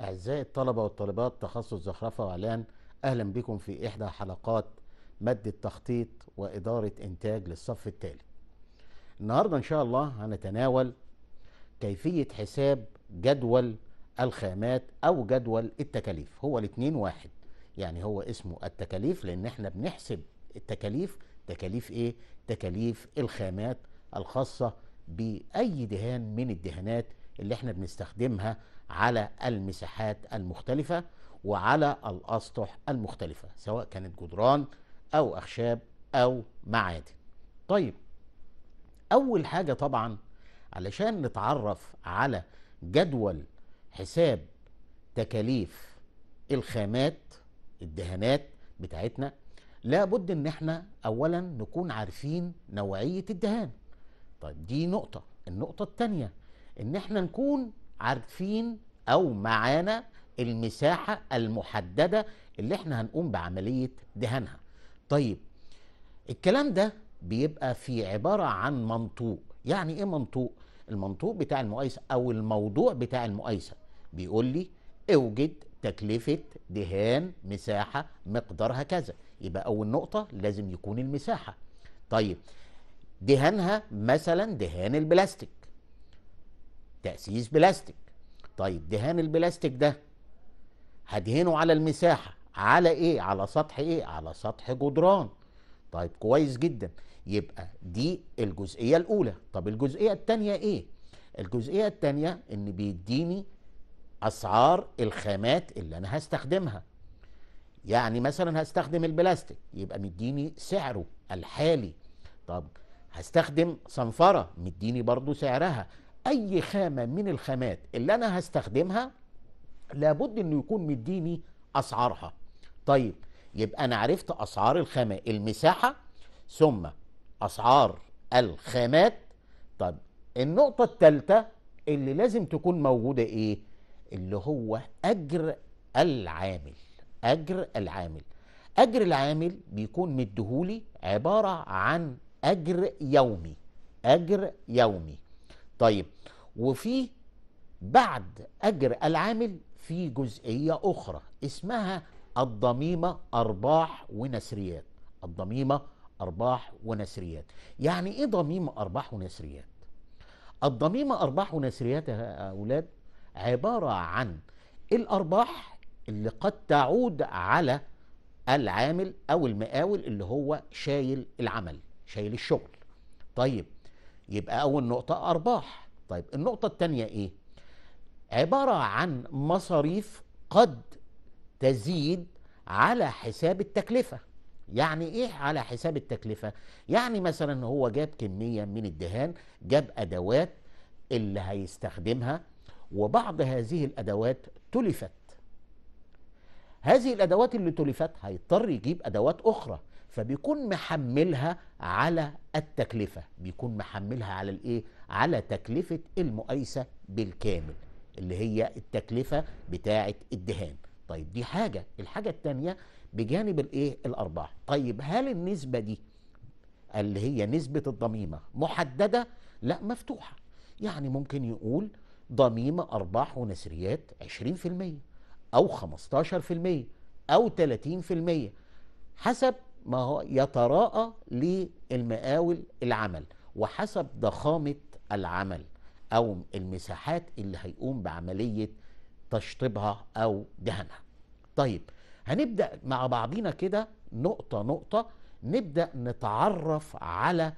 أعزائي الطلبة والطالبات تخصص زخرفة وإعلان أهلا بكم في إحدى حلقات مادة تخطيط وإدارة إنتاج للصف التالي النهاردة إن شاء الله هنتناول كيفية حساب جدول الخامات أو جدول التكاليف هو الاتنين واحد يعني هو اسمه التكاليف لأن احنا بنحسب التكاليف تكاليف إيه؟ تكاليف الخامات الخاصة بأي دهان من الدهانات اللي احنا بنستخدمها على المساحات المختلفة وعلى الأسطح المختلفة سواء كانت جدران أو أخشاب أو معادن طيب أول حاجة طبعا علشان نتعرف على جدول حساب تكاليف الخامات الدهانات بتاعتنا لابد ان احنا اولا نكون عارفين نوعية الدهان طيب دي نقطة النقطة التانية ان احنا نكون عارفين او معانا المساحه المحدده اللي احنا هنقوم بعمليه دهانها طيب الكلام ده بيبقى في عباره عن منطوق يعني ايه منطوق المنطوق بتاع المقايسه او الموضوع بتاع المقايسه بيقول لي اوجد تكلفه دهان مساحه مقدارها كذا يبقى اول نقطه لازم يكون المساحه طيب دهانها مثلا دهان البلاستيك تأسيس بلاستيك طيب دهان البلاستيك ده هدهنه على المساحة على ايه على سطح ايه على سطح جدران طيب كويس جدا يبقى دي الجزئية الأولى طب الجزئية التانية ايه الجزئية التانية ان بيديني أسعار الخامات اللي أنا هستخدمها يعني مثلا هستخدم البلاستيك يبقى مديني سعره الحالي طب هستخدم صنفرة مديني برضو سعرها اي خامه من الخامات اللي انا هستخدمها لابد انه يكون مديني اسعارها طيب يبقى انا عرفت اسعار الخامه المساحه ثم اسعار الخامات طب النقطه الثالثه اللي لازم تكون موجوده ايه اللي هو اجر العامل اجر العامل اجر العامل بيكون مديهولي عباره عن اجر يومي اجر يومي طيب وفي بعد أجر العامل في جزئية أخرى اسمها الضميمة أرباح ونسريات الضميمة أرباح ونسريات يعني إيه ضميمة أرباح ونسريات الضميمة أرباح ونسريات يا أولاد عبارة عن الأرباح اللي قد تعود على العامل أو المقاول اللي هو شايل العمل شايل الشغل طيب يبقى أول نقطة أرباح طيب النقطة الثانية إيه؟ عبارة عن مصاريف قد تزيد على حساب التكلفة يعني ايه على حساب التكلفة يعني مثلا هو جاب كمية من الدهان جاب ادوات اللي هيستخدمها وبعض هذه الادوات تلفت هذه الادوات اللي تلفت هيضطر يجيب ادوات اخرى فبيكون محملها على التكلفة بيكون محملها على الايه على تكلفة المؤيسة بالكامل اللي هي التكلفة بتاعة الدهان طيب دي حاجة الحاجة التانية بجانب الايه الارباح طيب هل النسبة دي اللي هي نسبة الضميمة محددة لا مفتوحة يعني ممكن يقول ضميمة أرباح ونسريات 20% أو 15% أو 30% حسب ما هو يتراءى للمقاول العمل وحسب ضخامة العمل أو المساحات اللي هيقوم بعملية تشطيبها أو دهنها طيب هنبدأ مع بعضينا كده نقطة نقطة نبدأ نتعرف على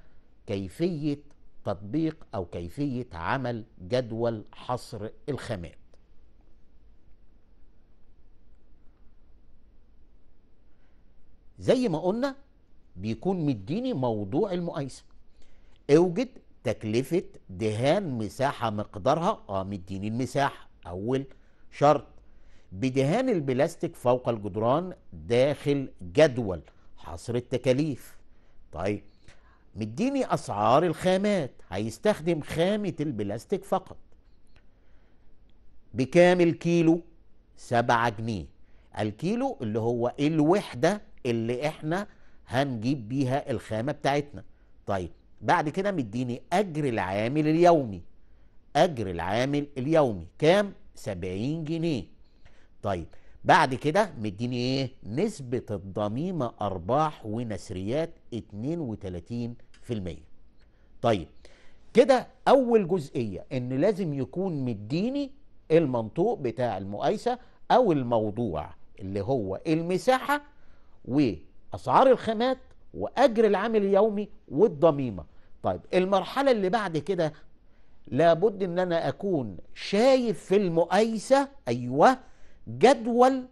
كيفية تطبيق أو كيفية عمل جدول حصر الخامات زي ما قلنا بيكون مديني موضوع المقايسه اوجد تكلفه دهان مساحه مقدارها اه مديني المساحه اول شرط بدهان البلاستيك فوق الجدران داخل جدول حصر التكاليف طيب مديني اسعار الخامات هيستخدم خامه البلاستيك فقط بكام الكيلو سبعة جنيه الكيلو اللي هو الوحدة اللي احنا هنجيب بيها الخامه بتاعتنا طيب بعد كده مديني اجر العامل اليومي اجر العامل اليومي كام 70 جنيه طيب بعد كده مديني ايه نسبه الضميمه ارباح ونسريات 32% طيب كده اول جزئيه ان لازم يكون مديني المنطوق بتاع المقايسه او الموضوع اللي هو المساحه واسعار الخامات واجر العامل اليومي والضميمه طيب المرحله اللي بعد كده لابد ان انا اكون شايف في المقايسه ايوه جدول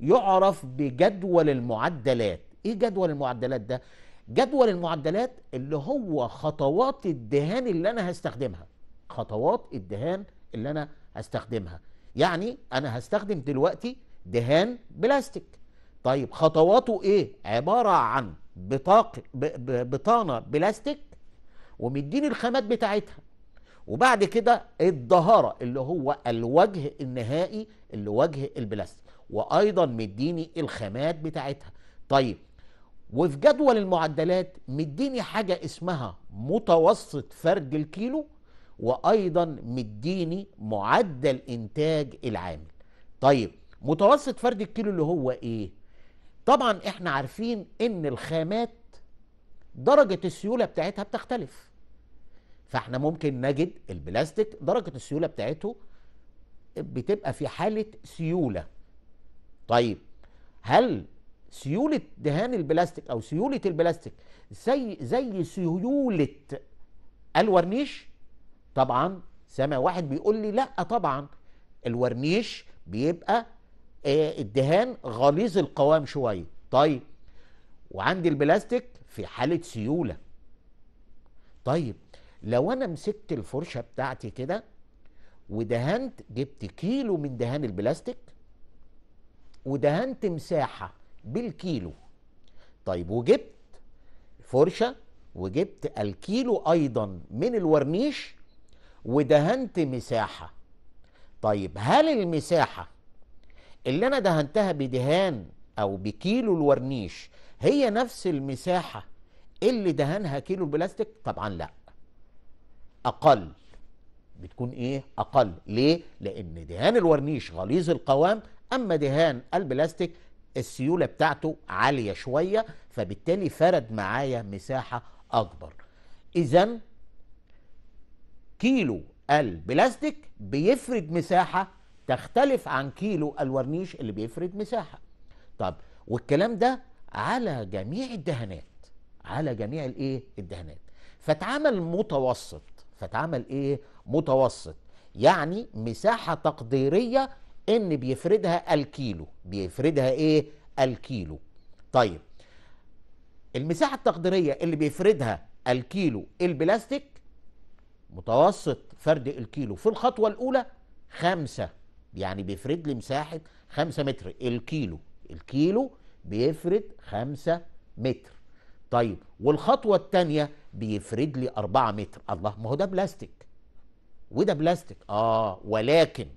يعرف بجدول المعدلات ايه جدول المعدلات ده جدول المعدلات اللي هو خطوات الدهان اللي انا هستخدمها خطوات الدهان اللي انا هستخدمها يعني انا هستخدم دلوقتي دهان بلاستيك طيب خطواته ايه عباره عن بطاق بطانه بلاستيك ومديني الخامات بتاعتها وبعد كده الظهاره اللي هو الوجه النهائي اللي وجه البلاستيك وايضا مديني الخامات بتاعتها طيب وفي جدول المعدلات مديني حاجه اسمها متوسط فرد الكيلو وايضا مديني معدل انتاج العامل طيب متوسط فرد الكيلو اللي هو ايه طبعا احنا عارفين ان الخامات درجة السيولة بتاعتها بتختلف فاحنا ممكن نجد البلاستيك درجة السيولة بتاعته بتبقى في حالة سيولة طيب هل سيولة دهان البلاستيك او سيولة البلاستيك زي زي سيولة الورنيش طبعا سامع واحد بيقول لي لا طبعا الورنيش بيبقى آه، الدهان غليظ القوام شويه طيب وعندي البلاستيك في حاله سيوله طيب لو انا مسكت الفرشه بتاعتي كده ودهنت جبت كيلو من دهان البلاستيك ودهنت مساحه بالكيلو طيب وجبت فرشه وجبت الكيلو ايضا من الورنيش ودهنت مساحه طيب هل المساحه اللي انا دهنتها بدهان او بكيلو الورنيش هي نفس المساحه اللي دهنها كيلو البلاستيك طبعا لا اقل بتكون ايه اقل ليه لان دهان الورنيش غليظ القوام اما دهان البلاستيك السيوله بتاعته عاليه شويه فبالتالي فرد معايا مساحه اكبر اذا كيلو البلاستيك بيفرد مساحه تختلف عن كيلو الورنيش اللي بيفرد مساحه طب والكلام ده على جميع الدهانات على جميع الايه الدهانات فتعمل متوسط فتعمل ايه متوسط يعني مساحه تقديريه ان بيفردها الكيلو بيفردها ايه الكيلو طيب المساحه التقديريه اللي بيفردها الكيلو البلاستيك متوسط فرد الكيلو في الخطوه الاولى خمسة يعني بيفرد لي مساحه 5 متر الكيلو الكيلو بيفرد 5 متر طيب والخطوه الثانيه بيفرد لي 4 متر الله ما هو ده بلاستيك وده بلاستيك اه ولكن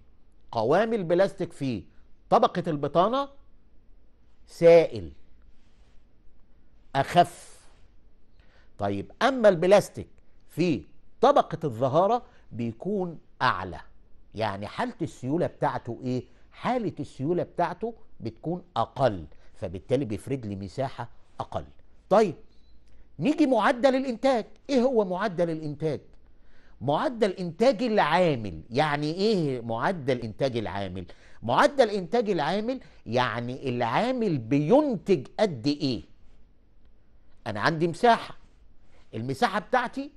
قوام البلاستيك في طبقه البطانه سائل اخف طيب اما البلاستيك في طبقه الظهاره بيكون اعلى يعني حالة السيولة بتاعته إيه؟ حالة السيولة بتاعته بتكون أقل فبالتالي بيفرد لي مساحة أقل طيب نيجي معدل الإنتاج إيه هو معدل الإنتاج؟ معدل إنتاج العامل يعني إيه معدل إنتاج العامل؟ معدل إنتاج العامل يعني العامل بينتج قد إيه؟ أنا عندي مساحة المساحة بتاعتي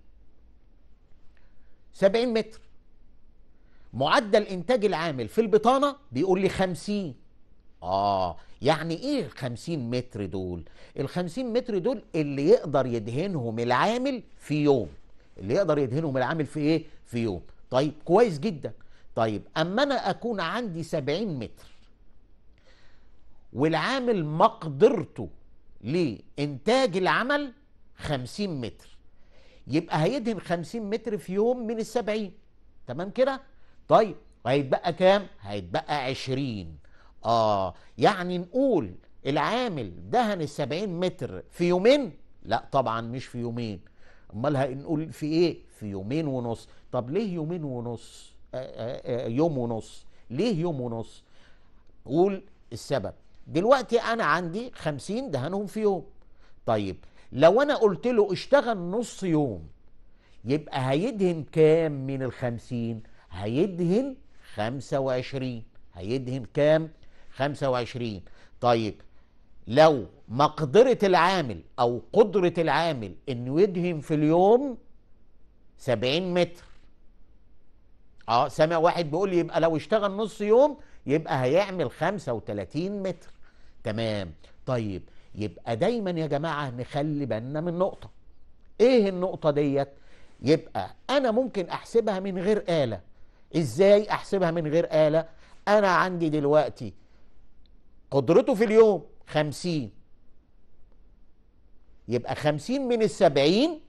70 متر معدل انتاج العامل في البطانه بيقول لي 50 اه يعني ايه ال 50 متر دول ال 50 متر دول اللي يقدر يدهنهم العامل في يوم اللي يقدر يدهنهم العامل في ايه في يوم طيب كويس جدا طيب اما انا اكون عندي 70 متر والعامل مقدرته لانتاج العمل 50 متر يبقى هيدهن 50 متر في يوم من ال 70 تمام كده طيب وهيتبقى كام؟ هيتبقى 20 اه يعني نقول العامل دهن ال 70 متر في يومين؟ لا طبعا مش في يومين امال هنقول في ايه؟ في يومين ونص طب ليه يومين ونص؟ آآ آه، آآ آه، آه، يوم ونص ليه يوم ونص؟ قول السبب دلوقتي انا عندي 50 دهنهم في يوم طيب لو انا قلت له اشتغل نص يوم يبقى هيدهن كام من الخمسين هيدهن 25 هيدهن كام 25 طيب لو مقدرة العامل أو قدرة العامل إنه يدهن في اليوم 70 متر اه سامع واحد بيقول يبقى لو اشتغل نص يوم يبقى هيعمل 35 متر تمام طيب يبقى دايما يا جماعة نخلي بالنا من نقطة ايه النقطة ديت يبقى انا ممكن احسبها من غير آلة ازاي احسبها من غير آلة انا عندي دلوقتي قدرته في اليوم خمسين يبقى خمسين من السبعين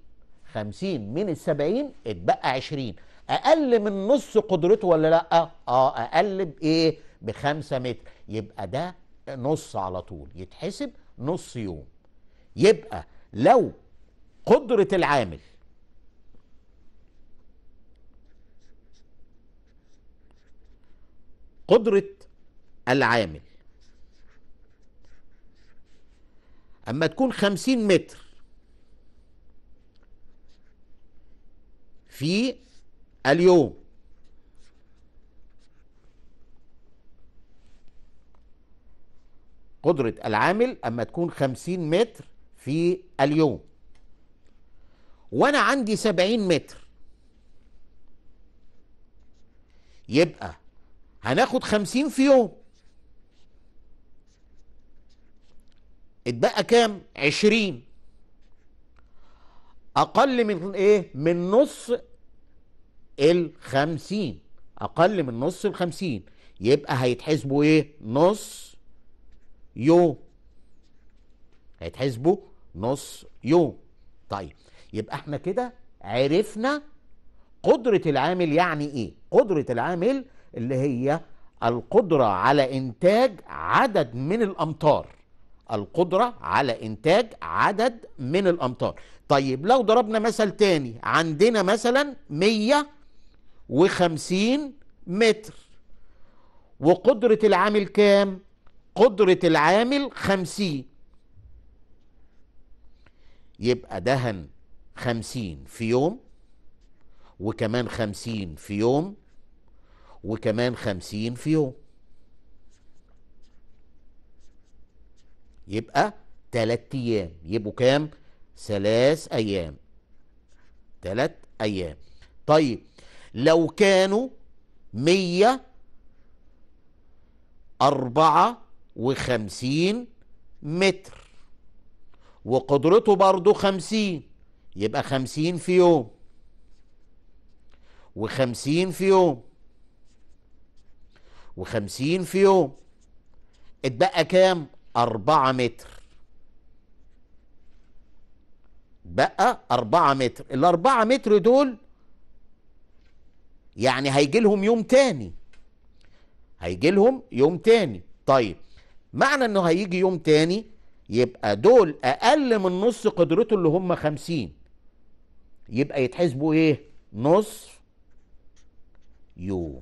خمسين من السبعين اتبقى عشرين اقل من نص قدرته ولا لا اه اقل بايه بخمسة متر يبقى ده نص على طول يتحسب نص يوم يبقى لو قدرة العامل قدرة العامل أما تكون خمسين متر في اليوم قدرة العامل أما تكون خمسين متر في اليوم وأنا عندي سبعين متر يبقى هناخد خمسين في يوم اتبقى كام عشرين اقل من ايه من نص الخمسين اقل من نص الخمسين يبقى هيتحسبوا ايه نص يوم هيتحسبوا نص يوم طيب يبقى احنا كده عرفنا قدرة العامل يعني ايه قدرة العامل اللي هي القدرة على إنتاج عدد من الأمطار القدرة على إنتاج عدد من الأمطار طيب لو ضربنا مثل تاني عندنا مثلا 150 متر وقدرة العامل كام؟ قدرة العامل 50 يبقى دهن 50 في يوم وكمان 50 في يوم وكمان خمسين في يوم يبقى تلات أيام يبقوا كام؟ ثلاث أيام تلات أيام طيب لو كانوا مية أربعة وخمسين متر وقدرته برضو خمسين يبقى خمسين في يوم وخمسين في يوم وخمسين في يوم اتبقى كام أربعة متر بقى أربعة متر الأربعة متر دول يعني هيجي لهم يوم تاني هيجي لهم يوم تاني طيب معنى انه هيجي يوم تاني يبقى دول اقل من نص قدرته اللي هم خمسين يبقى يتحسبوا ايه نص يوم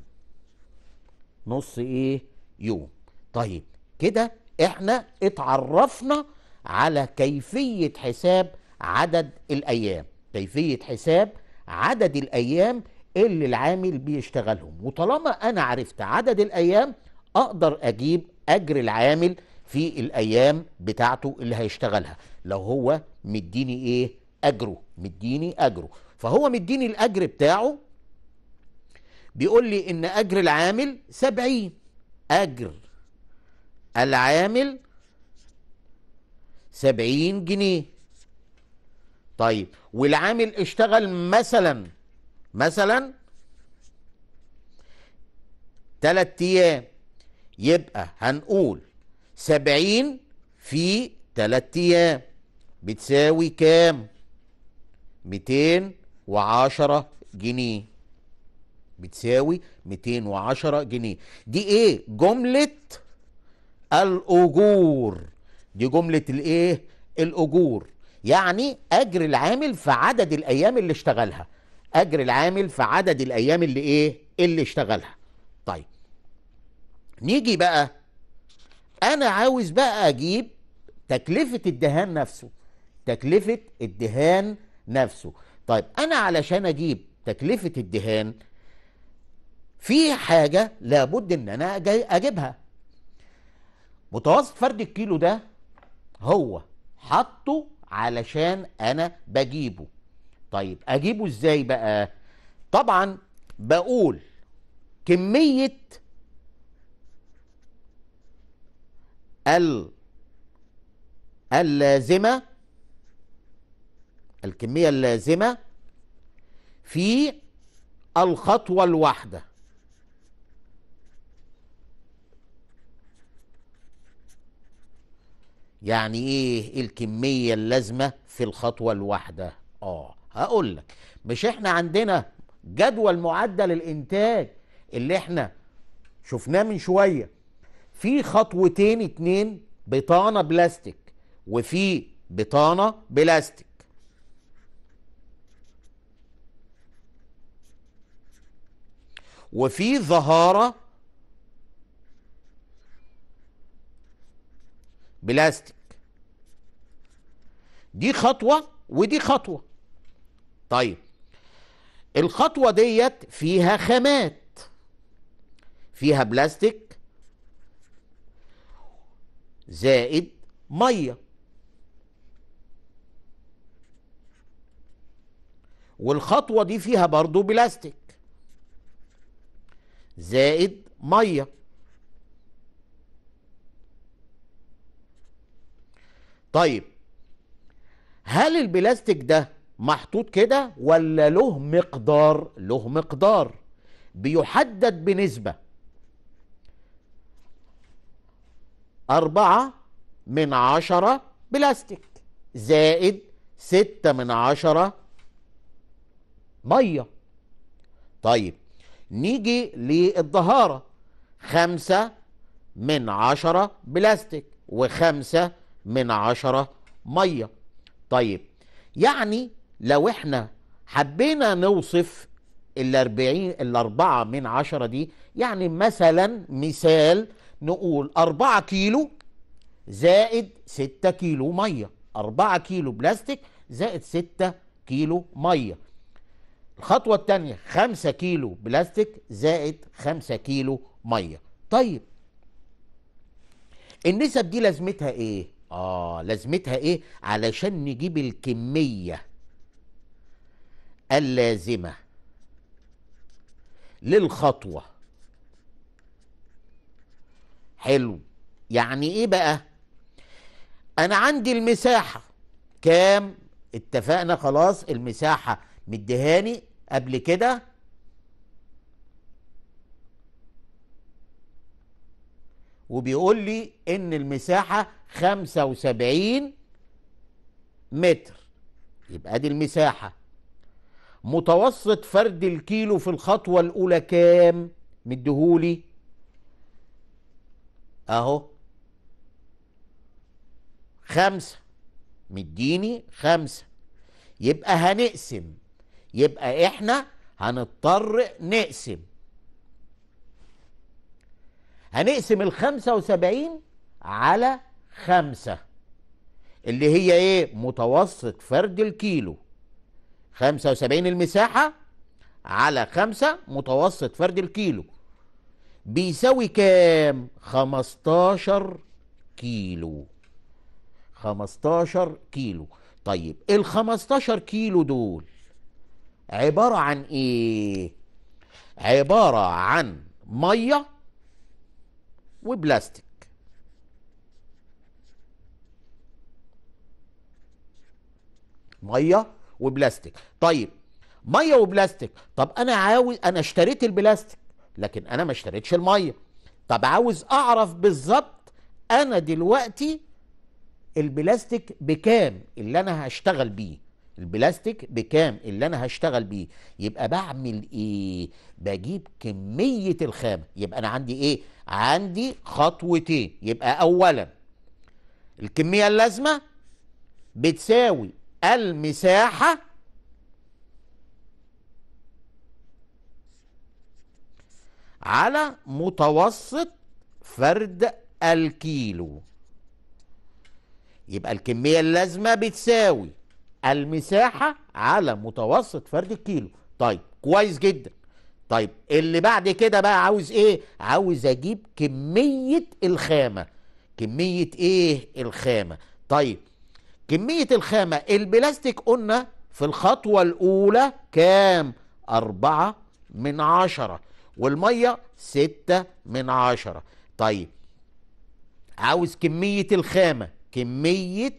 نص ايه يوم طيب كده احنا اتعرفنا على كيفية حساب عدد الايام كيفية حساب عدد الايام اللي العامل بيشتغلهم وطالما انا عرفت عدد الايام اقدر اجيب اجر العامل في الايام بتاعته اللي هيشتغلها لو هو مديني ايه اجره مديني اجره فهو مديني الاجر بتاعه بيقول لي ان اجر العامل سبعين اجر العامل سبعين جنيه طيب والعامل اشتغل مثلا مثلا تلات ايام يبقى هنقول سبعين في تلات ايام بتساوي كام ميتين وعشرة جنيه بتساوي 210 جنيه دي ايه جملة الأجور دي جملة الايه الأجور يعني أجر العامل في عدد الأيام اللي اشتغلها أجر العامل في عدد الأيام اللي ايه اللي اشتغلها طيب نيجي بقى أنا عاوز بقى أجيب تكلفة الدهان نفسه تكلفة الدهان نفسه طيب أنا علشان أجيب تكلفة الدهان في حاجة لابد ان انا اجيبها متوسط فرد الكيلو ده هو حطه علشان انا بجيبه طيب اجيبه ازاي بقى طبعا بقول كمية ال اللازمة الكمية اللازمة في الخطوة الواحدة يعني ايه الكميه اللازمه في الخطوه الواحده اه هقول لك مش احنا عندنا جدول معدل الانتاج اللي احنا شفناه من شويه في خطوتين اتنين بطانه بلاستيك وفي بطانه بلاستيك وفي ظهاره بلاستيك دي خطوه ودي خطوه طيب الخطوه ديت فيها خامات فيها بلاستيك زائد ميه والخطوه دي فيها برضو بلاستيك زائد ميه طيب هل البلاستيك ده محطوط كده ولا له مقدار له مقدار بيحدد بنسبة أربعة من عشرة بلاستيك زائد ستة من عشرة مية طيب نيجي للظهارة خمسة من عشرة بلاستيك وخمسة من عشرة مية طيب يعني لو احنا حبينا نوصف الأربعين الأربعة من عشرة دي يعني مثلا مثال نقول أربعة كيلو زائد ستة كيلو مية أربعة كيلو بلاستيك زائد ستة كيلو مية الخطوة الثانية خمسة كيلو بلاستيك زائد خمسة كيلو مية طيب النسب دي لازمتها ايه اه لازمتها ايه علشان نجيب الكميه اللازمه للخطوه حلو يعني ايه بقى انا عندي المساحه كام اتفقنا خلاص المساحه مديهاني قبل كده وبيقول لي ان المساحه 75 متر يبقى دي المساحه متوسط فرد الكيلو في الخطوه الاولى كام مديهولي اهو خمسة مديني خمسة يبقى هنقسم يبقى احنا هنضطر نقسم هنقسم ال 75 على 5 اللي هي ايه متوسط فرد الكيلو 75 المساحة على 5 متوسط فرد الكيلو بيساوي كام 15 كيلو 15 كيلو طيب ال 15 كيلو دول عبارة عن ايه عبارة عن مية وبلاستيك ميه وبلاستيك طيب ميه وبلاستيك طب انا عاوز انا اشتريت البلاستيك لكن انا ما اشتريتش الميه طب عاوز اعرف بالظبط انا دلوقتي البلاستيك بكام اللي انا هشتغل بيه البلاستيك بكام اللي انا هشتغل بيه يبقى بعمل ايه بجيب كميه الخامه يبقى انا عندي ايه عندي خطوتين يبقى اولا الكميه اللازمه بتساوي المساحه على متوسط فرد الكيلو يبقى الكميه اللازمه بتساوي المساحه على متوسط فرد الكيلو طيب كويس جدا طيب اللي بعد كده بقى عاوز ايه عاوز اجيب كميه الخامه كميه ايه الخامه طيب كميه الخامه البلاستيك قلنا في الخطوه الاولى كام أربعة من عشرة والمية ستة من عشرة طيب عاوز كمية الخامة كمية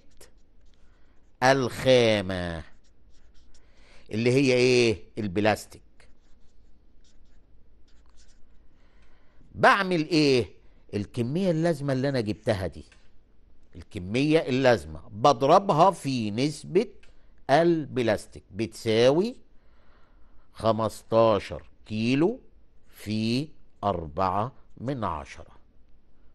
الخامه اللي هي ايه البلاستيك بعمل ايه الكميه اللازمه اللي انا جبتها دي الكميه اللازمه بضربها في نسبه البلاستيك بتساوي 15 كيلو في 4 من عشرة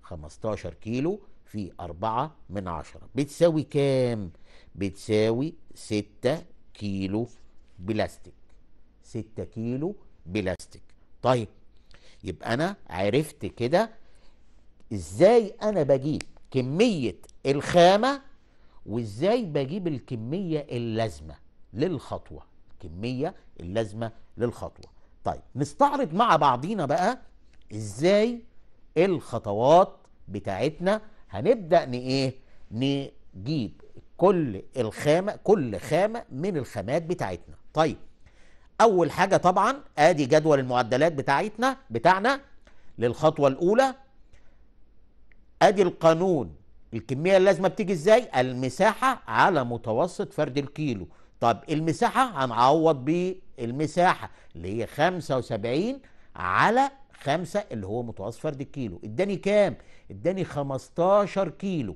15 كيلو في 4 من عشرة بتساوي كام؟ بتساوي ستة كيلو بلاستيك ستة كيلو بلاستيك طيب يبقى أنا عرفت كده إزاي أنا بجيب كمية الخامة وإزاي بجيب الكمية اللازمة للخطوة الكمية اللازمة للخطوة طيب نستعرض مع بعضينا بقى إزاي الخطوات بتاعتنا هنبدأ نإيه نجيب كل الخامه كل خامه من الخامات بتاعتنا طيب اول حاجه طبعا ادي جدول المعدلات بتاعتنا بتاعنا للخطوه الاولى ادي القانون الكميه اللازمه بتيجي ازاي المساحه على متوسط فرد الكيلو طب المساحه هنعوض بالمساحه اللي هي 75 على 5 اللي هو متوسط فرد الكيلو اداني كام اداني 15 كيلو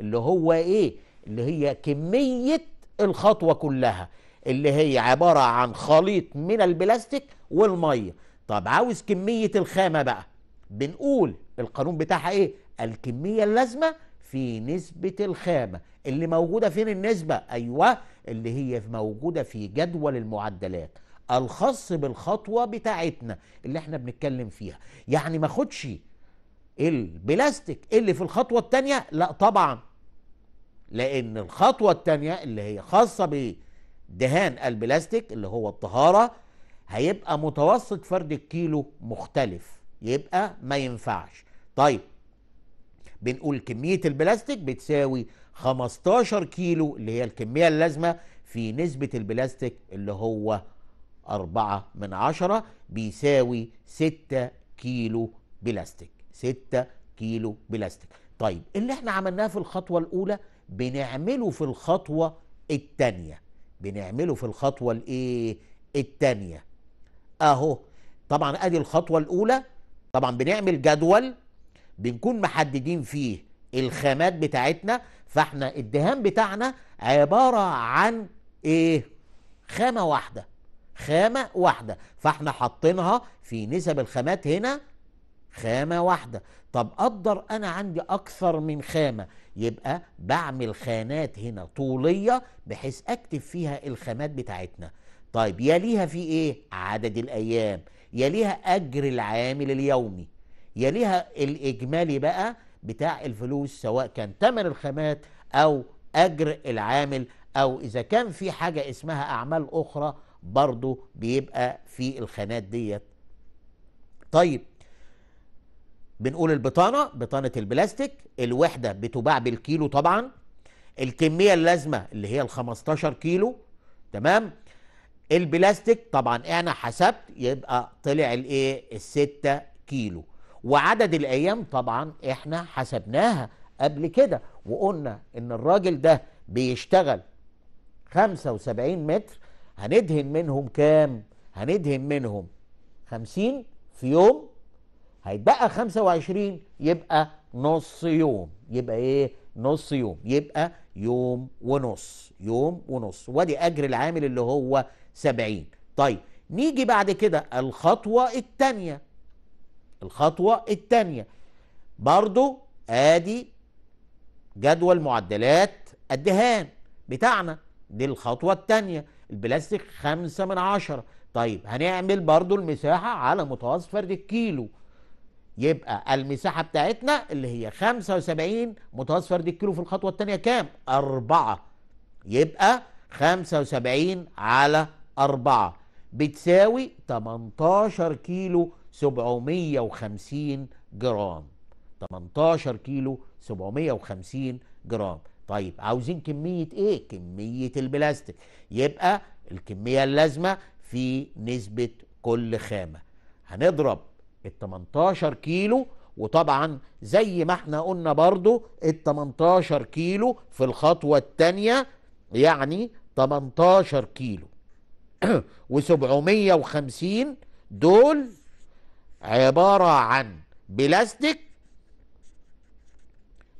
اللي هو ايه اللي هي كميه الخطوه كلها اللي هي عباره عن خليط من البلاستيك والميه طب عاوز كميه الخامه بقى بنقول القانون بتاعها ايه الكميه اللازمه في نسبه الخامه اللي موجوده فين النسبه ايوه اللي هي موجوده في جدول المعدلات الخاص بالخطوه بتاعتنا اللي احنا بنتكلم فيها يعني ما خدش البلاستيك اللي في الخطوه الثانيه لا طبعا لان الخطوه التانية اللي هي خاصه بدهان البلاستيك اللي هو الطهاره هيبقى متوسط فرد الكيلو مختلف يبقى ما ينفعش طيب بنقول كميه البلاستيك بتساوي 15 كيلو اللي هي الكميه اللازمه في نسبه البلاستيك اللي هو 4 من عشرة بيساوي 6 كيلو بلاستيك 6 كيلو بلاستيك طيب اللي احنا عملناه في الخطوه الاولى بنعمله في الخطوة التانية بنعمله في الخطوة الايه التانية اهو طبعا ادي الخطوة الاولى طبعا بنعمل جدول بنكون محددين فيه الخامات بتاعتنا فاحنا الدهان بتاعنا عبارة عن ايه خامة واحدة خامة واحدة فاحنا حاطينها في نسب الخامات هنا خامة واحدة طب أقدر أنا عندي أكثر من خامة يبقى بعمل خانات هنا طولية بحيث أكتب فيها الخامات بتاعتنا طيب يليها في إيه؟ عدد الأيام يليها أجر العامل اليومي يليها الإجمالي بقى بتاع الفلوس سواء كان تمن الخامات أو أجر العامل أو إذا كان في حاجة اسمها أعمال أخرى برضو بيبقى في الخانات ديت طيب بنقول البطانه بطانه البلاستيك الوحده بتباع بالكيلو طبعا الكميه اللازمه اللي هي ال 15 كيلو تمام البلاستيك طبعا انا حسبت يبقى طلع الايه الستة كيلو وعدد الايام طبعا احنا حسبناها قبل كده وقلنا ان الراجل ده بيشتغل 75 متر هندهن منهم كام هندهن منهم 50 في يوم هيتبقى 25 يبقى نص يوم يبقى ايه نص يوم يبقى يوم ونص يوم ونص وادي اجر العامل اللي هو 70 طيب نيجي بعد كده الخطوه التانية الخطوه التانية برضو ادي جدول معدلات الدهان بتاعنا دي الخطوه التانية البلاستيك خمسة من عشرة طيب هنعمل برضو المساحة على متوسط فرد الكيلو يبقى المساحة بتاعتنا اللي هي 75 متوسط فرد الكيلو في الخطوة الثانية كام؟ أربعة يبقى 75 على أربعة بتساوي 18 كيلو 750 جرام 18 كيلو 750 جرام طيب عاوزين كمية ايه؟ كمية البلاستيك يبقى الكمية اللازمة في نسبة كل خامة هنضرب ال 18 كيلو وطبعا زي ما احنا قلنا برضو ال 18 كيلو في الخطوة الثانية يعني 18 كيلو و750 دول عبارة عن بلاستيك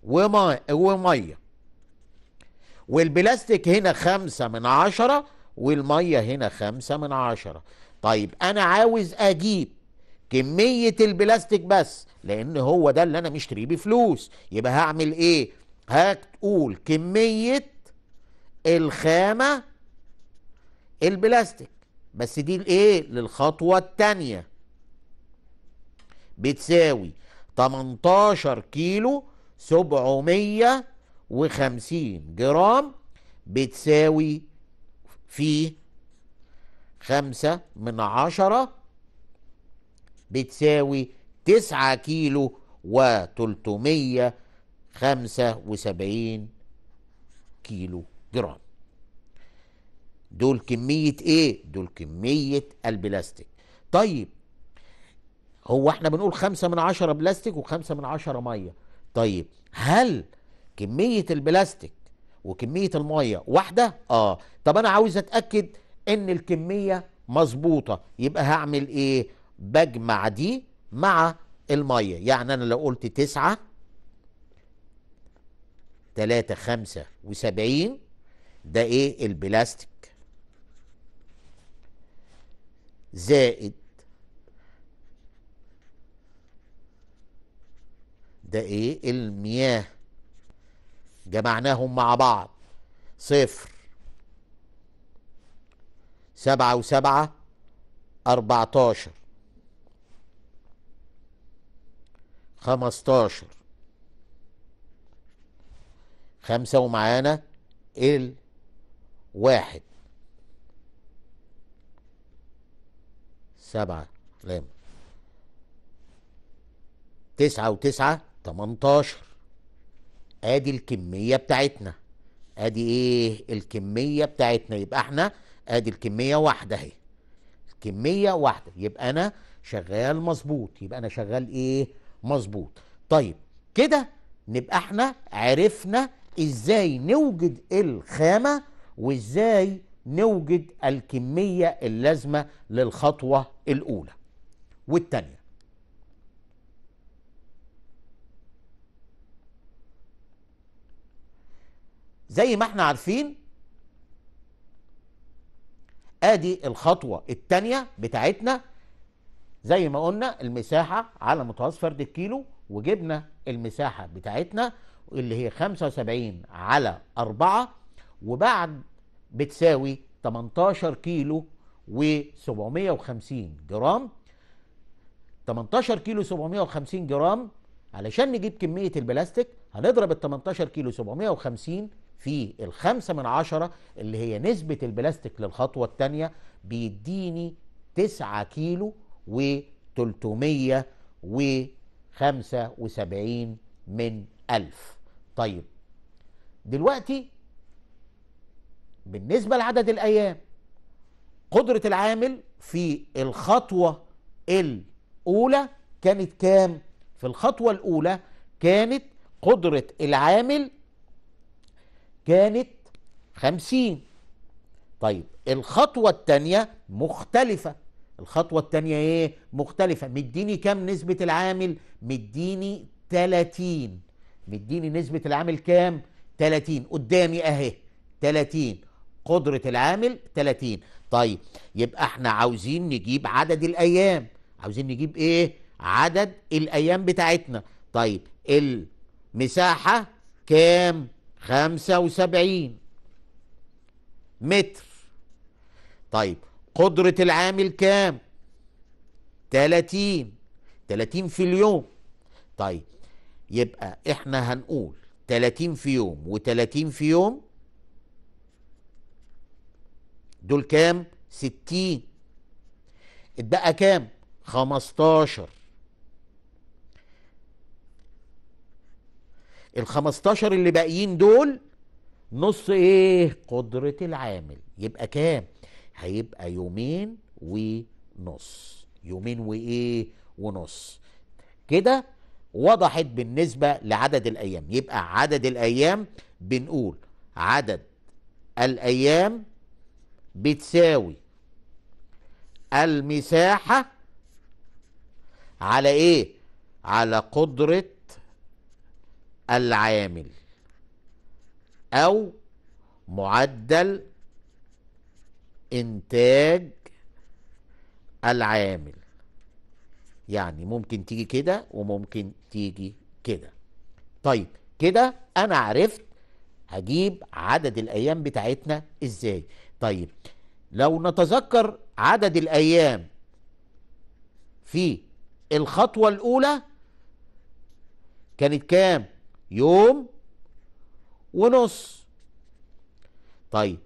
وما ومية والبلاستيك هنا خمسة من عشرة والمية هنا خمسة من عشرة طيب أنا عاوز أجيب كميه البلاستيك بس لان هو ده اللي انا مشتريه بفلوس يبقى هعمل ايه هتقول كميه الخامه البلاستيك بس دي الايه للخطوه الثانيه بتساوي 18 كيلو 750 جرام بتساوي في خمسة من عشرة بتساوي تسعة كيلو وتلتمية خمسة وسبعين كيلو جرام دول كمية ايه؟ دول كمية البلاستيك طيب هو احنا بنقول خمسة من عشرة بلاستيك وخمسة من عشرة مية طيب هل كمية البلاستيك وكمية المية واحدة؟ اه طب انا عاوز اتأكد ان الكمية مظبوطة يبقى هعمل ايه؟ بجمع دي مع المية يعني أنا لو قلت تسعة تلاتة خمسة وسبعين ده إيه البلاستيك زائد ده ايه المياه جمعناهم مع بعض صفر سبعة وسبعة أربعتاشر 15 خمسة ومعانا واحد سبعة لام تسعة وتسعة تمنتاشر ادي الكمية بتاعتنا ادي ايه الكمية بتاعتنا يبقى احنا ادي الكمية واحدة اهي الكمية واحدة يبقى انا شغال مظبوط يبقى انا شغال ايه مظبوط طيب كده نبقى احنا عرفنا ازاي نوجد الخامه وازاي نوجد الكميه اللازمه للخطوه الاولى والثانيه زي ما احنا عارفين ادي الخطوه الثانيه بتاعتنا زي ما قلنا المساحة على متوسط فرد الكيلو وجبنا المساحة بتاعتنا اللي هي 75 على 4 وبعد بتساوي 18 كيلو و750 جرام 18 كيلو 750 جرام علشان نجيب كمية البلاستيك هنضرب ال 18 كيلو 750 في الخمسة من عشرة اللي هي نسبة البلاستيك للخطوة الثانية بيديني 9 كيلو و375 من ألف طيب دلوقتي بالنسبة لعدد الأيام قدرة العامل في الخطوة الأولى كانت كام؟ في الخطوة الأولى كانت قدرة العامل كانت خمسين طيب الخطوة التانية مختلفة الخطوة التانية ايه مختلفة مديني كام نسبة العامل مديني 30 مديني نسبة العامل كام 30 قدامي اهي 30 قدرة العامل 30 طيب يبقى احنا عاوزين نجيب عدد الايام عاوزين نجيب ايه عدد الايام بتاعتنا طيب المساحة كام 75 متر طيب قدرة العامل كام 30 30 في اليوم طيب يبقى احنا هنقول 30 في يوم و30 في يوم دول كام 60 اتبقى كام 15 ال 15 اللي باقيين دول نص ايه قدرة العامل يبقى كام هيبقى يومين ونص يومين وايه ونص كده وضحت بالنسبه لعدد الايام يبقى عدد الايام بنقول عدد الايام بتساوي المساحه على ايه على قدره العامل او معدل انتاج العامل يعني ممكن تيجي كده وممكن تيجي كده طيب كده انا عرفت هجيب عدد الايام بتاعتنا ازاي طيب لو نتذكر عدد الايام في الخطوه الاولى كانت كام يوم ونص طيب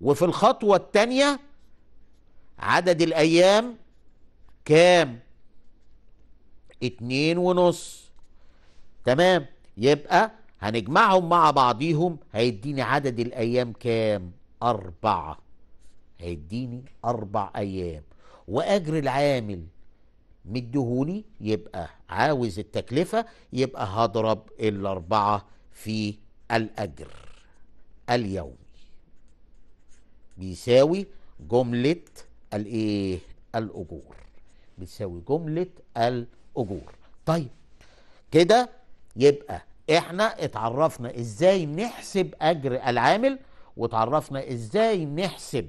وفي الخطوة الثانية عدد الأيام كام؟ اتنين ونص تمام يبقى هنجمعهم مع بعضيهم هيديني عدد الأيام كام؟ أربعة هيديني أربع أيام وأجر العامل مديهولي يبقى عاوز التكلفة يبقى هضرب الأربعة في الأجر اليوم بيساوي جملة الايه الأجور بتساوي جملة الأجور طيب كده يبقى احنا اتعرفنا ازاي نحسب أجر العامل وتعرفنا ازاي نحسب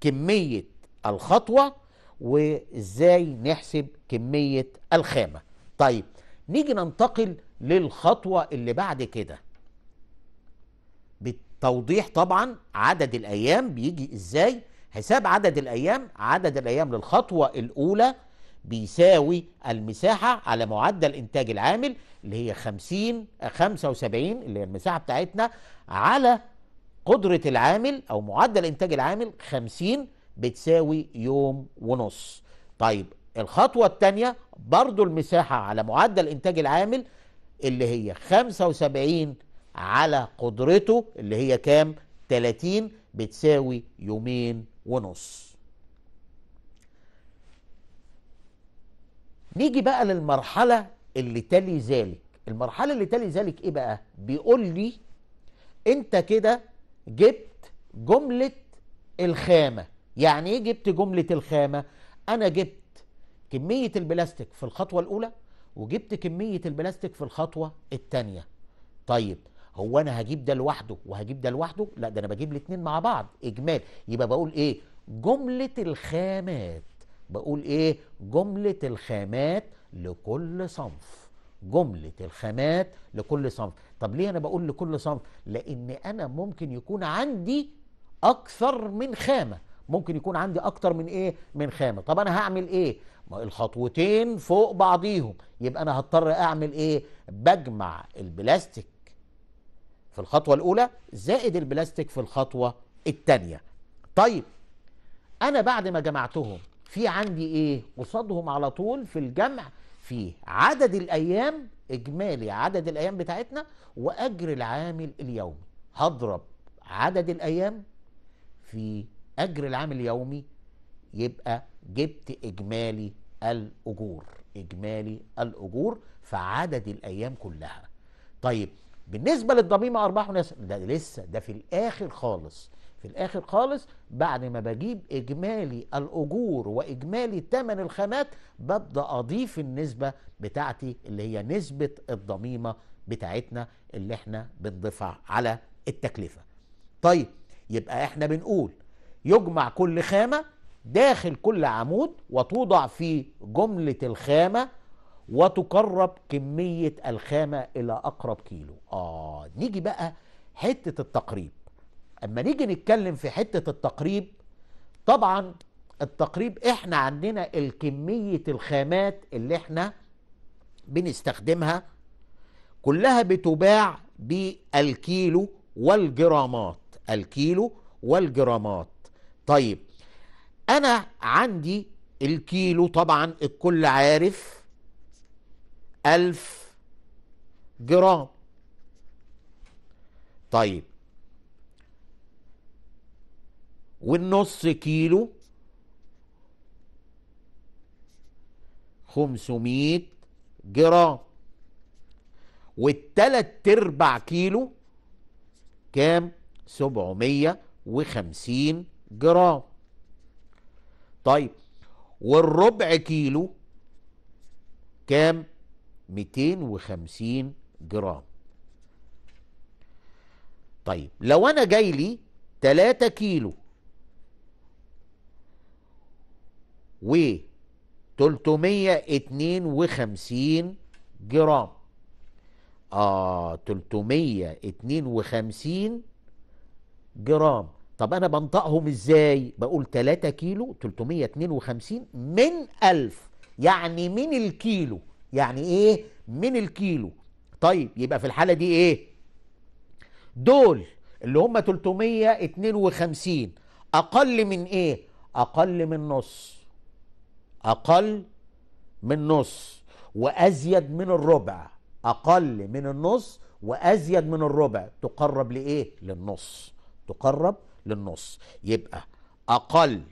كمية الخطوة وازاي نحسب كمية الخامة طيب نيجي ننتقل للخطوة اللي بعد كده توضيح طبعا عدد الايام بيجي ازاي حساب عدد الايام عدد الايام للخطوه الاولى بيساوي المساحه على معدل انتاج العامل اللي هي 50 75 اللي هي المساحه بتاعتنا على قدره العامل او معدل انتاج العامل 50 بتساوي يوم ونص طيب الخطوه الثانيه برضو المساحه على معدل انتاج العامل اللي هي 75 على قدرته اللي هي كام 30 بتساوي يومين ونص نيجي بقى للمرحلة اللي تلي ذلك المرحلة اللي تلي ذلك ايه بقى بيقول لي انت كده جبت جملة الخامة يعني ايه جبت جملة الخامة انا جبت كمية البلاستيك في الخطوة الاولى وجبت كمية البلاستيك في الخطوة التانية طيب هو انا هجيب ده لوحده وهجيب ده لوحده لا ده انا بجيب الاثنين مع بعض اجمال يبقى بقول ايه جمله الخامات بقول ايه جمله الخامات لكل صنف جمله الخامات لكل صنف طب ليه انا بقول لكل صنف لان انا ممكن يكون عندي اكثر من خامه ممكن يكون عندي اكتر من ايه من خامه طب انا هعمل ايه ما الخطوتين فوق بعضيهم يبقى انا هضطر اعمل ايه بجمع البلاستيك في الخطوة الأولى زائد البلاستيك في الخطوة الثانية طيب أنا بعد ما جمعتهم في عندي إيه قصادهم على طول في الجمع في عدد الأيام إجمالي عدد الأيام بتاعتنا وأجر العامل اليومي هضرب عدد الأيام في أجر العامل اليومي يبقى جبت إجمالي الأجور إجمالي الأجور في عدد الأيام كلها طيب بالنسبه للضميمه ارباح ده لسه ده في الاخر خالص في الاخر خالص بعد ما بجيب اجمالي الاجور واجمالي ثمن الخامات ببدا اضيف النسبه بتاعتي اللي هي نسبه الضميمه بتاعتنا اللي احنا بنضيفها على التكلفه طيب يبقى احنا بنقول يجمع كل خامه داخل كل عمود وتوضع في جمله الخامه وتقرب كمية الخامة إلى أقرب كيلو آه نيجي بقى حتة التقريب أما نيجي نتكلم في حتة التقريب طبعا التقريب احنا عندنا الكمية الخامات اللي احنا بنستخدمها كلها بتباع بالكيلو والجرامات الكيلو والجرامات طيب انا عندي الكيلو طبعا الكل عارف ألف جرام طيب والنص كيلو خمسمية جرام والتلات ارباع كيلو كام سبعمية وخمسين جرام طيب والربع كيلو كام 250 جرام طيب لو انا جاي لي 3 كيلو و 352 جرام اه 352 جرام طب انا بنطقهم ازاي بقول 3 كيلو 352 من 1000 يعني من الكيلو يعني ايه من الكيلو طيب يبقى في الحاله دي ايه دول اللي هم 352 اقل من ايه اقل من نص اقل من نص وازيد من الربع اقل من النص وازيد من الربع تقرب لايه للنص تقرب للنص يبقى اقل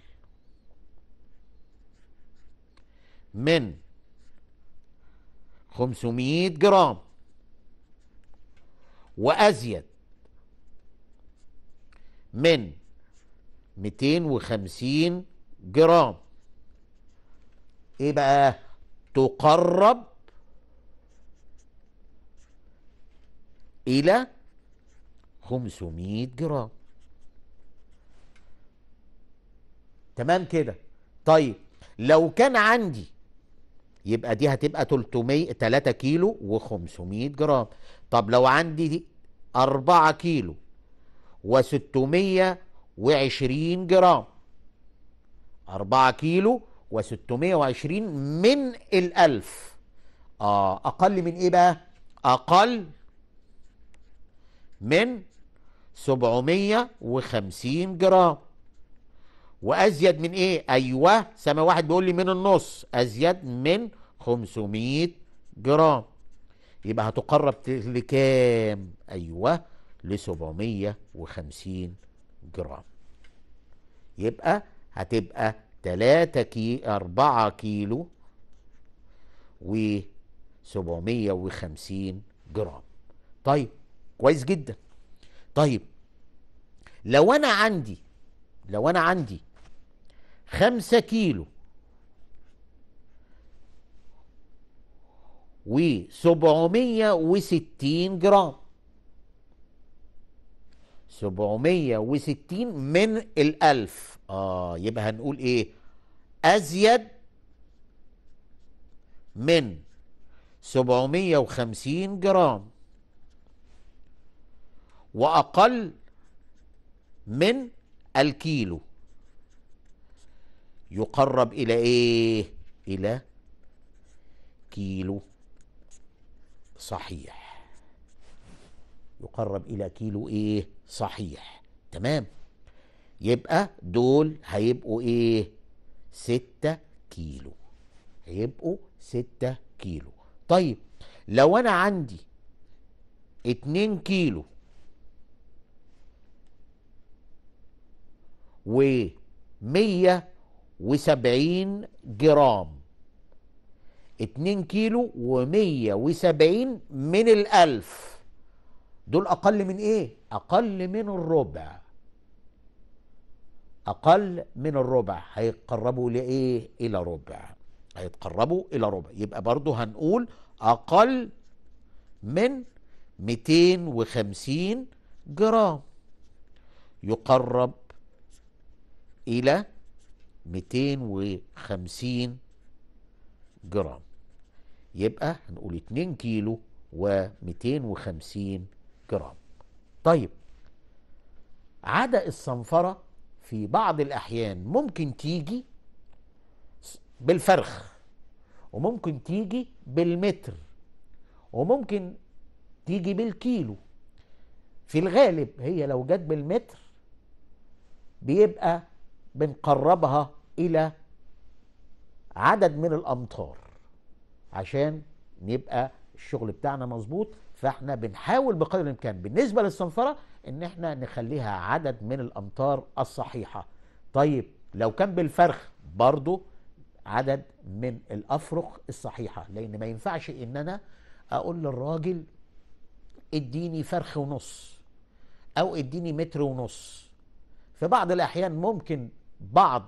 من 500 جرام وأزيد من 250 جرام ايه بقى تقرب الى 500 جرام تمام كده طيب لو كان عندي يبقى دي هتبقى 300 3 كيلو و500 جرام طب لو عندي دي 4 كيلو و620 جرام 4 كيلو و620 من ال1000 آه أقل من إيه بقى؟ أقل من 750 جرام وازيد من ايه ايوه سما واحد بيقول لي من النص ازيد من 500 جرام يبقى هتقرب لكام ايوه ل 750 جرام يبقى هتبقى 3 كي 4 كيلو و 750 جرام طيب كويس جدا طيب لو انا عندي لو انا عندي خمسة كيلو وسبعمية وستين جرام سبعمية وستين من الألف آه يبقى هنقول إيه أزيد من سبعمية وخمسين جرام وأقل من الكيلو يقرب الى ايه الى كيلو صحيح يقرب الى كيلو ايه صحيح تمام يبقى دول هيبقوا ايه ستة كيلو هيبقوا ستة كيلو طيب لو انا عندي اتنين كيلو ومية وسبعين جرام اتنين كيلو ومية وسبعين من الألف دول أقل من إيه؟ أقل من الربع أقل من الربع هيتقربوا لإيه؟ إلى ربع هيتقربوا إلى ربع يبقى برضو هنقول أقل من 250 جرام يقرب إلى 250 جرام يبقى هنقول 2 كيلو و250 جرام طيب عدا الصنفرة في بعض الأحيان ممكن تيجي بالفرخ وممكن تيجي بالمتر وممكن تيجي بالكيلو في الغالب هي لو جت بالمتر بيبقى بنقربها الى عدد من الامتار عشان نبقى الشغل بتاعنا مظبوط فاحنا بنحاول بقدر الامكان بالنسبه للصنفره ان احنا نخليها عدد من الامتار الصحيحه طيب لو كان بالفرخ برضه عدد من الافرق الصحيحه لان ما ينفعش ان انا اقول للراجل اديني فرخ ونص او اديني متر ونص في بعض الاحيان ممكن بعض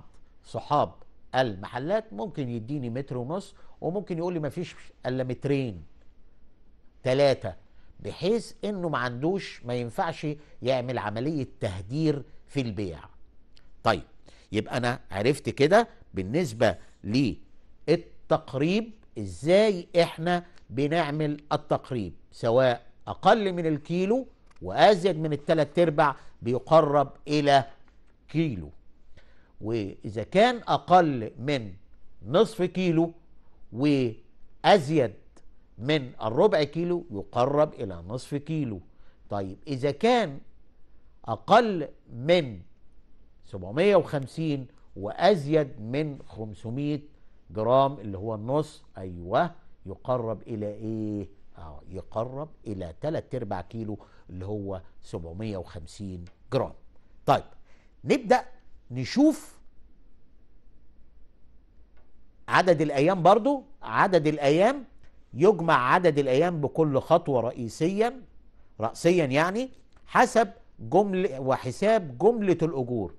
صحاب المحلات ممكن يديني متر ونص وممكن يقول لي ما فيش الا مترين ثلاثه بحيث انه ما عندوش ما ينفعش يعمل عمليه تهدير في البيع. طيب يبقى انا عرفت كده بالنسبه للتقريب ازاي احنا بنعمل التقريب سواء اقل من الكيلو وازيد من الثلاث ارباع بيقرب الى كيلو واذا كان اقل من نصف كيلو وازيد من الربع كيلو يقرب الى نصف كيلو طيب اذا كان اقل من 750 وازيد من 500 جرام اللي هو النص ايوه يقرب الى ايه اه يقرب الى 3 ارباع كيلو اللي هو 750 جرام طيب نبدا نشوف عدد الايام برضو عدد الايام يجمع عدد الايام بكل خطوه رئيسيا راسيا يعني حسب جمله وحساب جمله الاجور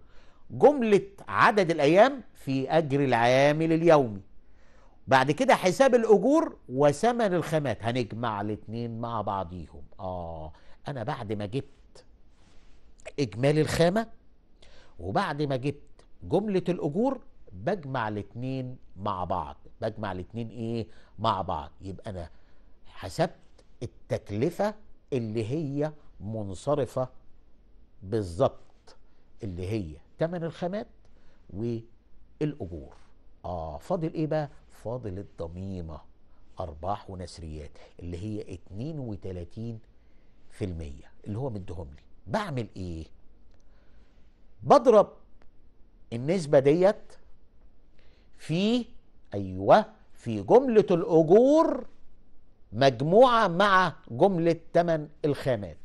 جمله عدد الايام في اجر العامل اليومي بعد كده حساب الاجور وثمن الخامات هنجمع الاثنين مع بعضيهم اه انا بعد ما جبت اجمالي الخامه وبعد ما جبت جملة الأجور بجمع الاتنين مع بعض بجمع الاتنين إيه مع بعض يبقى أنا حسبت التكلفة اللي هي منصرفة بالظبط اللي هي تمن الخامات والأجور آه فاضل إيه بقى فاضل الضميمة أرباح ونسريات اللي هي 32 في المية اللي هو مديهم لي بعمل إيه بضرب النسبة ديت في أيوة في جملة الأجور مجموعة مع جملة تمن الخامات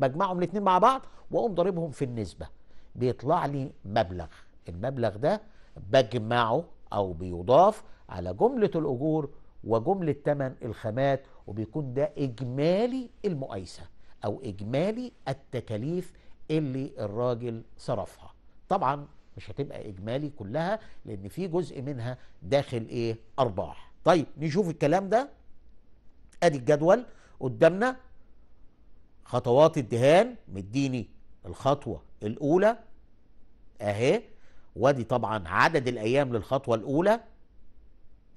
بجمعهم الاثنين مع بعض وأقوم ضاربهم في النسبة بيطلع لي مبلغ المبلغ ده بجمعه أو بيضاف على جملة الأجور وجملة تمن الخامات وبيكون ده إجمالي المقايسة أو إجمالي التكاليف اللي الراجل صرفها طبعا مش هتبقى اجمالي كلها لان في جزء منها داخل ايه ارباح طيب نشوف الكلام ده ادي الجدول قدامنا خطوات الدهان مديني الخطوه الاولى اهي وادي طبعا عدد الايام للخطوه الاولى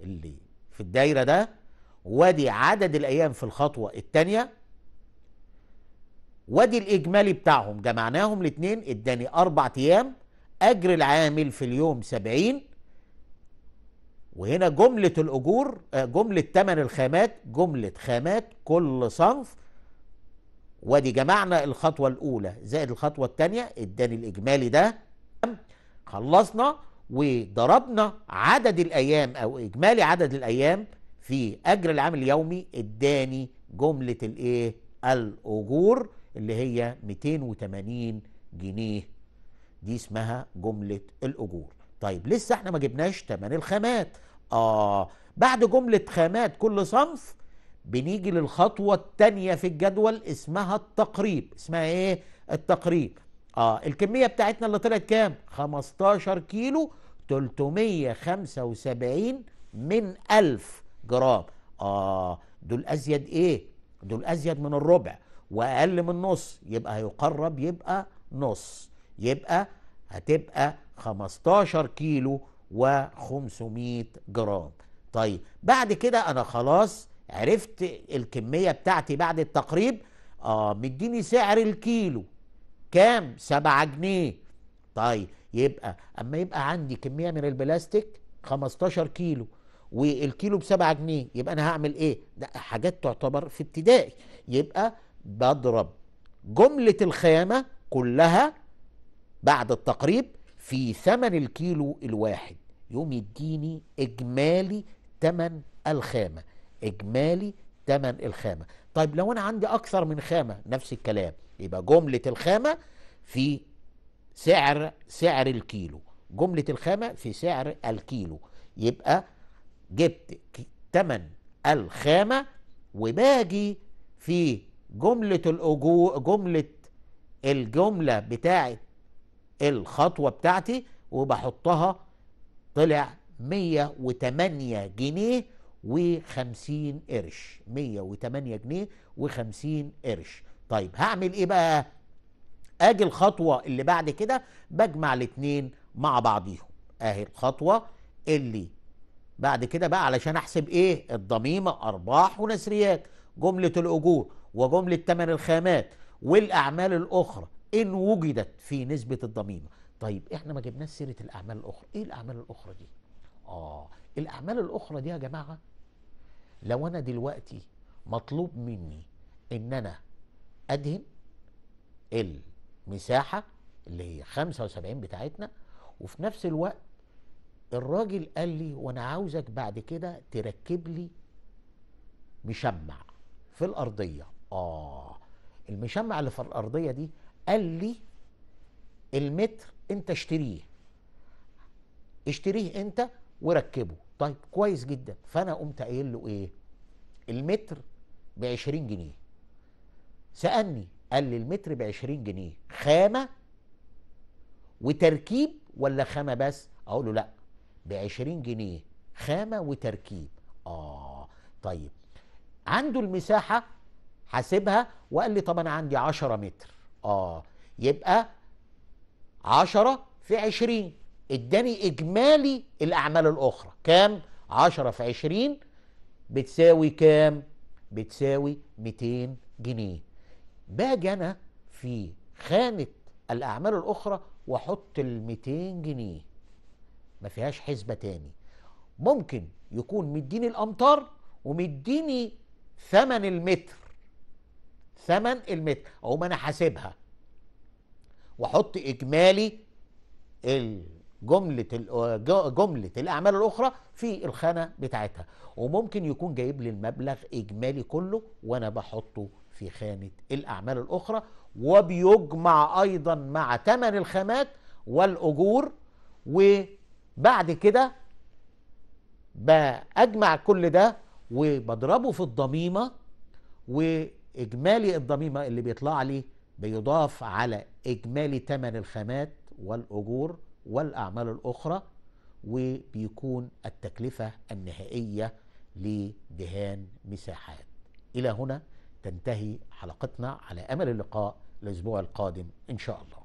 اللي في الدايره ده وادي عدد الايام في الخطوه الثانيه وادي الاجمالي بتاعهم جمعناهم الاثنين اداني اربع ايام اجر العامل في اليوم سبعين وهنا جملة الأجور آه، جملة تمن الخامات جملة خامات كل صنف وادي جمعنا الخطوة الأولى زائد الخطوة الثانية اداني الإجمالي ده خلصنا وضربنا عدد الأيام أو إجمالي عدد الأيام في أجر العامل اليومي اداني جملة الإيه؟ الأجور اللي هي 280 جنيه دي اسمها جملة الأجور طيب لسه احنا ما جبناش تمن الخامات آه بعد جملة خامات كل صنف بنيجي للخطوة التانية في الجدول اسمها التقريب اسمها ايه التقريب آه الكمية بتاعتنا اللي طلعت كام 15 كيلو 375 من 1000 جرام آه دول أزيد ايه دول أزيد من الربع واقل من نص يبقى هيقرب يبقى نص يبقى هتبقى 15 كيلو و500 جرام طيب بعد كده انا خلاص عرفت الكميه بتاعتي بعد التقريب اه مديني سعر الكيلو كام 7 جنيه طيب يبقى اما يبقى عندي كميه من البلاستيك 15 كيلو والكيلو ب 7 جنيه يبقى انا هعمل ايه؟ ده حاجات تعتبر في ابتدائي يبقى بضرب جملة الخامة كلها بعد التقريب في ثمن الكيلو الواحد يقوم يديني إجمالي ثمن الخامة إجمالي ثمن الخامة طيب لو أنا عندي أكثر من خامة نفس الكلام يبقى جملة الخامة في سعر سعر الكيلو جملة الخامة في سعر الكيلو يبقى جبت ثمن الخامة وباجي في جملة الأجو جملة الجملة بتاعة الخطوة بتاعتي وبحطها طلع 108 جنيه و50 قرش 108 جنيه و50 قرش طيب هعمل ايه بقى اجي الخطوة اللي بعد كده بجمع الاتنين مع بعضيهم اهي الخطوة اللي بعد كده بقى علشان احسب ايه الضميمة ارباح ونسريات جملة الاجور وجملة ثمن الخامات والأعمال الأخرى إن وجدت في نسبة الضميمة طيب إحنا ما جبناش سيرة الأعمال الأخرى إيه الأعمال الأخرى دي؟ آه الأعمال الأخرى دي يا جماعة لو أنا دلوقتي مطلوب مني إن أنا أدهن المساحة اللي هي 75 بتاعتنا وفي نفس الوقت الراجل قال لي وانا عاوزك بعد كده تركب لي مشمع في الارضيه اه المشمع اللي في الارضيه دي قال لي المتر انت اشتريه اشتريه انت وركبه طيب كويس جدا فانا قمت قايل له ايه المتر ب 20 جنيه سالني قال لي المتر ب 20 جنيه خامه وتركيب ولا خامه بس اقول له لا ب 20 جنيه خامه وتركيب اه طيب عنده المساحه حاسبها وقال لي طب انا عندي 10 متر اه يبقى 10 في 20 اداني اجمالي الاعمال الاخرى كام 10 في 20 بتساوي كام بتساوي 200 جنيه باجي انا في خانه الاعمال الاخرى واحط ال 200 جنيه ما فيهاش حسبه تاني ممكن يكون مديني الامتار ومديني ثمن المتر ثمن المتر اقوم انا حاسبها واحط اجمالي جمله جمله الاعمال الاخرى في الخانه بتاعتها وممكن يكون جايب لي المبلغ اجمالي كله وانا بحطه في خانه الاعمال الاخرى وبيجمع ايضا مع ثمن الخامات والاجور وبعد كده بأجمع كل ده وبضربه في الضميمه و اجمالي الضميمه اللي بيطلع لي بيضاف على اجمالي ثمن الخامات والاجور والاعمال الاخرى وبيكون التكلفه النهائيه لدهان مساحات الى هنا تنتهي حلقتنا على امل اللقاء الاسبوع القادم ان شاء الله